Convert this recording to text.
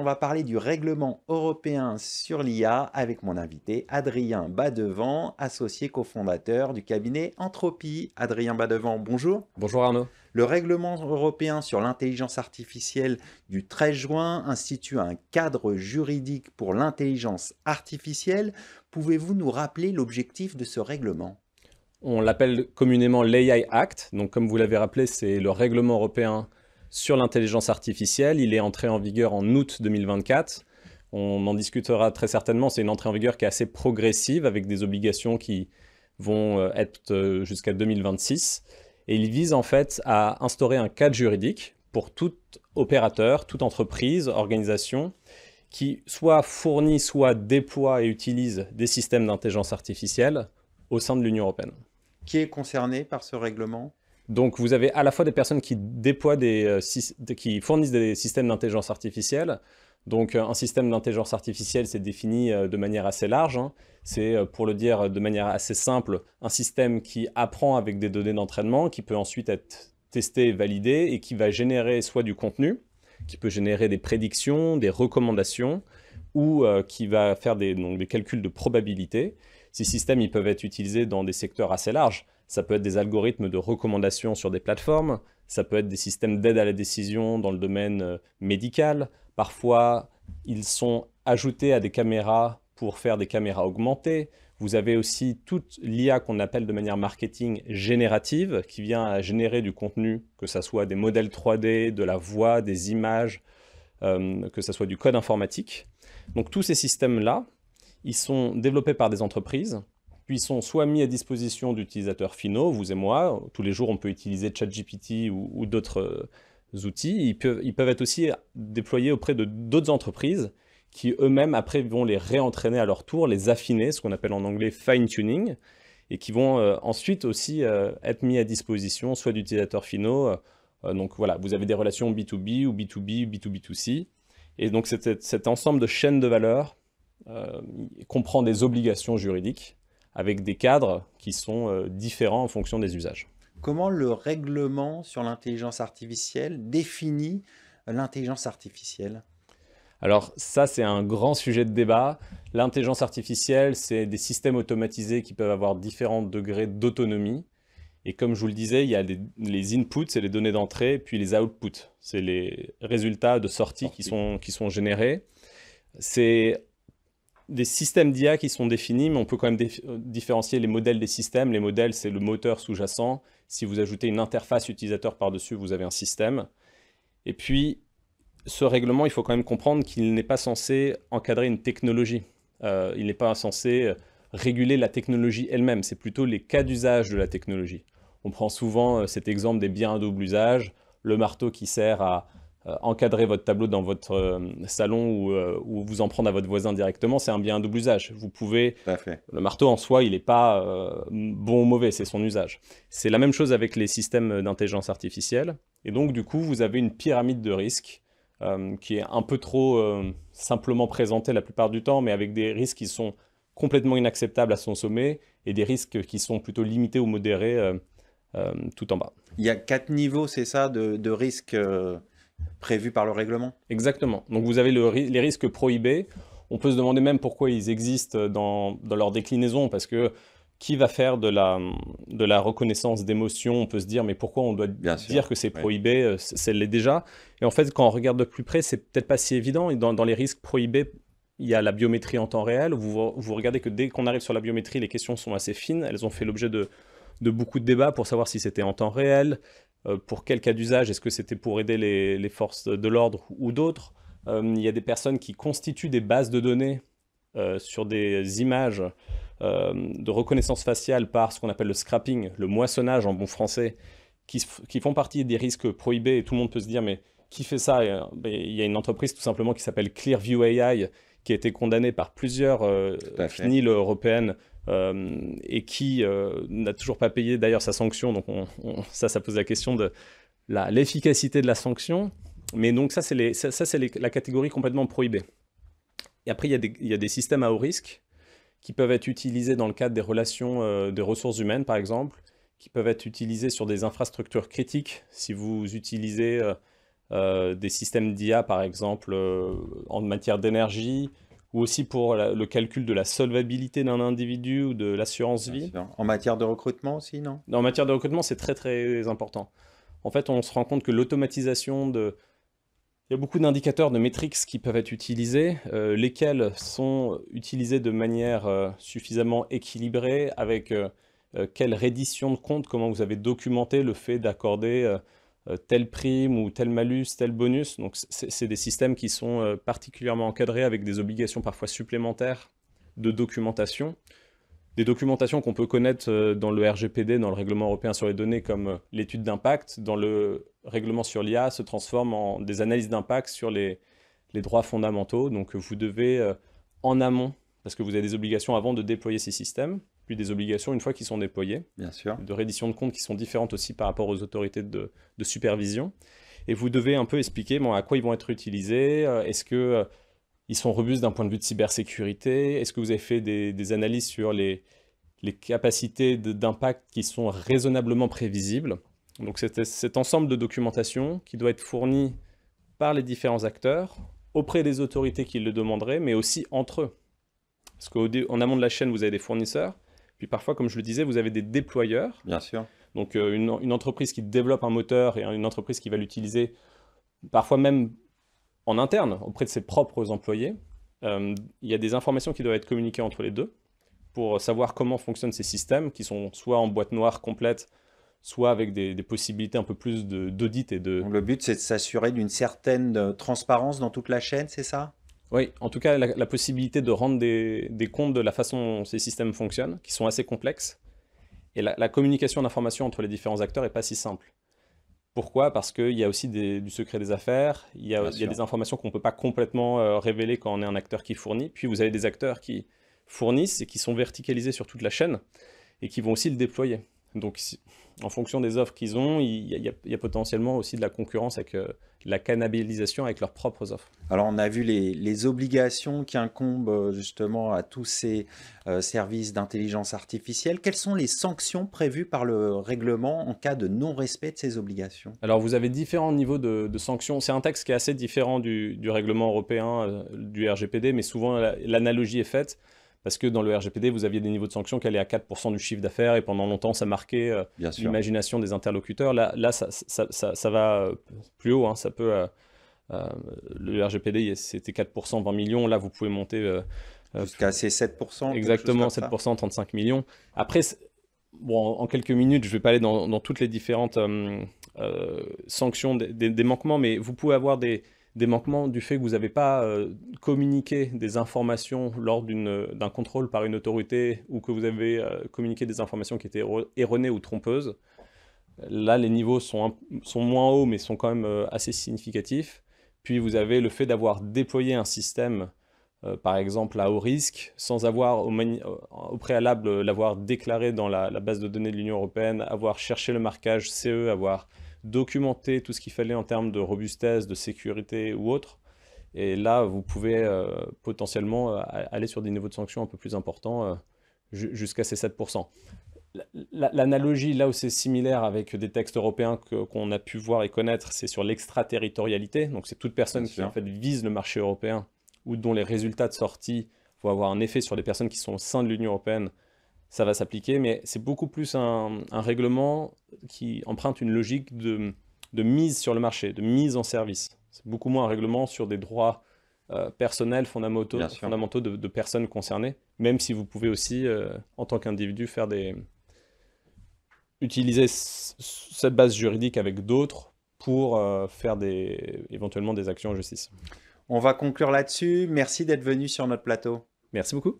on va parler du règlement européen sur l'IA avec mon invité Adrien Badevant, associé cofondateur du cabinet Entropie. Adrien Badevant, bonjour. Bonjour Arnaud. Le règlement européen sur l'intelligence artificielle du 13 juin institue un cadre juridique pour l'intelligence artificielle. Pouvez-vous nous rappeler l'objectif de ce règlement on l'appelle communément l'AI Act. Donc, comme vous l'avez rappelé, c'est le règlement européen sur l'intelligence artificielle. Il est entré en vigueur en août 2024. On en discutera très certainement. C'est une entrée en vigueur qui est assez progressive avec des obligations qui vont euh, être euh, jusqu'à 2026. Et il vise en fait à instaurer un cadre juridique pour tout opérateur, toute entreprise, organisation qui soit fournit, soit déploie et utilise des systèmes d'intelligence artificielle au sein de l'Union européenne. Qui est concerné par ce règlement donc vous avez à la fois des personnes qui euh, qui fournissent des systèmes d'intelligence artificielle. Donc euh, un système d'intelligence artificielle, c'est défini euh, de manière assez large. Hein. C'est, pour le dire de manière assez simple, un système qui apprend avec des données d'entraînement, qui peut ensuite être testé validé, et qui va générer soit du contenu, qui peut générer des prédictions, des recommandations, ou euh, qui va faire des, donc, des calculs de probabilité. Ces systèmes, ils peuvent être utilisés dans des secteurs assez larges. Ça peut être des algorithmes de recommandation sur des plateformes, ça peut être des systèmes d'aide à la décision dans le domaine euh, médical. Parfois, ils sont ajoutés à des caméras pour faire des caméras augmentées. Vous avez aussi toute l'IA qu'on appelle de manière marketing générative, qui vient à générer du contenu, que ce soit des modèles 3D, de la voix, des images, euh, que ce soit du code informatique. Donc tous ces systèmes-là, ils sont développés par des entreprises, puis ils sont soit mis à disposition d'utilisateurs finaux, vous et moi, tous les jours on peut utiliser ChatGPT ou, d'autres euh, outils, ils peuvent, être aussi déployés auprès de d'autres entreprises qui eux-mêmes après vont les réentraîner à leur tour, les affiner, ce qu'on appelle en anglais fine-tuning, et qui vont euh, ensuite aussi être mis à disposition soit d'utilisateurs finaux, euh, donc voilà, vous avez des relations B2B ou B2B, B2B2C. Et donc cet, ensemble de chaînes de valeur euh, comprend des obligations juridiques avec des cadres qui sont euh, différents en fonction des usages. Comment le règlement sur l'intelligence artificielle définit l'intelligence artificielle alors ça, c'est un grand sujet de débat. L'intelligence artificielle, c'est des systèmes automatisés qui peuvent avoir différents degrés d'autonomie. Et comme je vous le disais, il y a les, inputs, c'est les données d'entrée, puis les outputs, c'est les résultats de sortie, Qui, sont, qui sont générés. C'est des systèmes d'IA qui sont définis, mais on peut quand même euh, différencier les modèles des systèmes. Les modèles, c'est le moteur sous-jacent. Si vous ajoutez une interface utilisateur par-dessus, vous avez un système. Et puis, ce règlement, il faut quand même comprendre qu'il n'est pas censé encadrer une technologie. Euh, il n'est pas censé euh, réguler la technologie elle-même, c'est plutôt les cas d'usage de la technologie. On prend souvent euh, cet exemple des biens à double usage, le marteau qui sert à euh, encadrer votre tableau dans votre euh, salon ou, vous en prendre à votre voisin directement, c'est un bien à double usage. Vous pouvez... Le marteau en soi, il n'est pas bon ou mauvais, c'est son usage. C'est la même chose avec les systèmes d'intelligence artificielle. Et donc, du coup, vous avez une pyramide de risques qui est un peu trop simplement présentée la plupart du temps, mais avec des risques qui sont complètement inacceptable à son sommet et des risques qui sont plutôt limités ou modérés euh, euh, tout en bas. Il y a quatre niveaux, c'est ça, de, risques euh, prévus par le règlement Exactement. Donc vous avez les risques prohibés. On peut se demander même pourquoi ils existent dans, leur déclinaison, parce que qui va faire de la, reconnaissance d'émotions On peut se dire, mais pourquoi on doit dire que c'est prohibé C'est l'est déjà. Et en fait, quand on regarde de plus près, c'est peut-être pas si évident. Et dans les risques prohibés, il y a la biométrie en temps réel. Vous, vous regardez que dès qu'on arrive sur la biométrie, les questions sont assez fines. Elles ont fait l'objet de, de, beaucoup de débats pour savoir si c'était en temps réel, euh, pour quel cas d'usage, est-ce que c'était pour aider les, les forces de l'ordre ou d'autres. Euh, il y a des personnes qui constituent des bases de données euh, sur des images de reconnaissance faciale par ce qu'on appelle le scrapping, le moissonnage en bon français, qui, qui, font partie des risques prohibés et tout le monde peut se dire mais qui fait ça ben, Il y a une entreprise tout simplement qui s'appelle Clearview AI qui a été condamné par plusieurs îles euh, européennes euh, et qui euh, n'a toujours pas payé d'ailleurs sa sanction. Donc ça, ça pose la question de l'efficacité de la sanction. Mais donc ça, c'est les ça c'est la catégorie complètement prohibée. Et après, il y, a des, il y, a des, systèmes à haut risque qui peuvent être utilisés dans le cadre des relations des de ressources humaines, par exemple, qui peuvent être utilisés sur des infrastructures critiques. Si vous utilisez euh, des systèmes d'IA, par exemple, euh, en matière d'énergie, ou aussi pour le calcul de la solvabilité d'un individu ou de l'assurance vie. En matière de recrutement aussi, non En matière de recrutement, c'est très très important. En fait, on se rend compte que l'automatisation de... Il y a beaucoup d'indicateurs de métriques qui peuvent être utilisés, euh, lesquels sont utilisés de manière suffisamment équilibrée, avec quelle reddition de compte, comment vous avez documenté le fait d'accorder euh, telle prime ou tel malus, tel bonus. Donc c'est des systèmes qui sont euh, particulièrement encadrés avec des obligations parfois supplémentaires de documentation. Des documentations qu'on peut connaître euh, dans le RGPD, dans le règlement européen sur les données, comme l'étude d'impact, dans le règlement sur l'IA, se transforme en des analyses d'impact sur les, les, droits fondamentaux. Donc vous devez en amont, parce que vous avez des obligations avant de déployer ces systèmes, des obligations une fois qu'ils sont déployés, Bien sûr. de reddition de comptes qui sont différentes aussi par rapport aux autorités de, de supervision. Et vous devez un peu expliquer à quoi ils vont être utilisés, euh, est-ce que euh, ils sont robustes d'un point de vue de cybersécurité, est-ce que vous avez fait des, des analyses sur les, les capacités d'impact qui sont raisonnablement prévisibles. Donc c'est cet ensemble de documentation qui doit être fourni par les différents acteurs, auprès des autorités qui le demanderaient, mais aussi entre eux. Parce qu'en amont de la chaîne, vous avez des fournisseurs, puis parfois, comme je le disais, vous avez des déployeurs. Bien sûr. Donc euh, une, entreprise qui développe un moteur et une entreprise qui va l'utiliser parfois même en interne auprès de ses propres employés. Euh, il y a des informations qui doivent être communiquées entre les deux pour savoir comment fonctionnent ces systèmes qui sont soit en boîte noire complète, soit avec des, possibilités un peu plus d'audit et de... le but, c'est de s'assurer d'une certaine euh, transparence dans toute la chaîne, c'est ça oui, en tout cas, la, possibilité de rendre des, comptes de la façon dont ces systèmes fonctionnent, qui sont assez complexes. Et la, communication d'informations entre les différents acteurs n'est pas si simple. Pourquoi Parce qu'il y a aussi du secret des affaires, il y a, des informations qu'on ne peut pas complètement euh, révéler quand on est un acteur qui fournit. Puis vous avez des acteurs qui fournissent et qui sont verticalisés sur toute la chaîne et qui vont aussi le déployer. Donc, en fonction des offres qu'ils ont, il y, a, potentiellement aussi de la concurrence avec euh, la cannabilisation avec leurs propres offres. Alors, on a vu les, obligations qui incombent euh, justement à tous ces euh, services d'intelligence artificielle. Quelles sont les sanctions prévues par le règlement en cas de non-respect de ces obligations Alors, vous avez différents niveaux de, sanctions. C'est un texte qui est assez différent du, règlement européen, du RGPD, mais souvent l'analogie est faite parce que dans le RGPD, vous aviez des niveaux de sanctions qui allaient à 4% du chiffre d'affaires et pendant longtemps, ça marquait euh, l'imagination des interlocuteurs. Là, là ça, va euh, plus haut, hein. ça peut... Euh, le RGPD, c'était 4%, 20 millions. Là, vous pouvez monter... Jusqu'à ces 7% Exactement, 7%, 35 millions. Après, bon, en quelques minutes, je ne vais pas aller dans, toutes les différentes sanctions des manquements, mais vous pouvez avoir des, des manquements du fait que vous n'avez pas euh, communiqué des informations lors euh, d'un contrôle par une autorité ou que vous avez euh, communiqué des informations qui étaient erronées ou trompeuses. Là, les niveaux sont, sont moins hauts, mais sont quand même assez significatifs. Puis vous avez le fait d'avoir déployé un système, par exemple à haut risque, sans avoir au, préalable l'avoir déclaré dans la, base de données de l'Union européenne, avoir cherché le marquage CE, avoir documenter tout ce qu'il fallait en termes de robustesse, de sécurité ou autre. Et là, vous pouvez euh, potentiellement euh, aller sur des niveaux de sanctions un peu plus importants, euh, jusqu'à ces 7%. L'analogie, là où c'est similaire avec des textes européens qu'on a pu voir et connaître, c'est sur l'extraterritorialité. Donc, c'est toute personne qui en fait, vise le marché européen ou dont les résultats de sortie vont avoir un effet sur les personnes qui sont au sein de l'Union européenne ça va s'appliquer, mais c'est beaucoup plus un, règlement qui emprunte une logique de, mise sur le marché, de mise en service. C'est beaucoup moins un règlement sur des droits euh, personnels fondamentaux, fondamentaux de, personnes concernées, même si vous pouvez aussi, euh, en tant qu'individu, faire des utiliser cette base juridique avec d'autres pour euh, faire des, éventuellement des actions en justice. On va conclure là-dessus. Merci d'être venu sur notre plateau. Merci beaucoup.